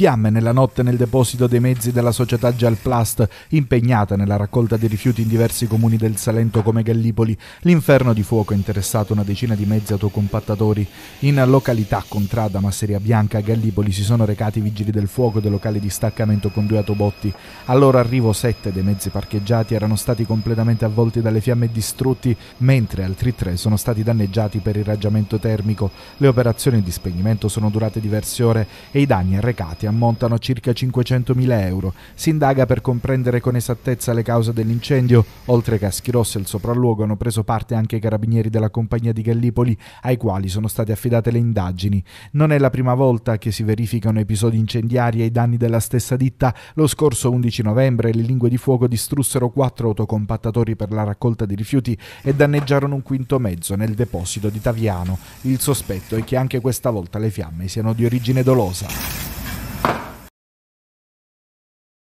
fiamme nella notte nel deposito dei mezzi della società Gelplast, impegnata nella raccolta dei rifiuti in diversi comuni del Salento come Gallipoli. L'inferno di fuoco ha interessato una decina di mezzi autocompattatori. In località Contrada, Masseria Bianca, a Gallipoli si sono recati i vigili del fuoco del locale di staccamento con due autobotti. Al loro arrivo sette dei mezzi parcheggiati erano stati completamente avvolti dalle fiamme e distrutti, mentre altri tre sono stati danneggiati per irraggiamento termico. Le operazioni di spegnimento sono durate diverse ore e i danni arrecati hanno ammontano a circa 500.000 euro. Si indaga per comprendere con esattezza le cause dell'incendio. Oltre che caschi rossi e il sopralluogo hanno preso parte anche i carabinieri della compagnia di Gallipoli, ai quali sono state affidate le indagini. Non è la prima volta che si verificano episodi incendiari ai danni della stessa ditta. Lo scorso 11 novembre le lingue di fuoco distrussero quattro autocompattatori per la raccolta di rifiuti e danneggiarono un quinto mezzo nel deposito di Taviano. Il sospetto è che anche questa volta le fiamme siano di origine dolosa.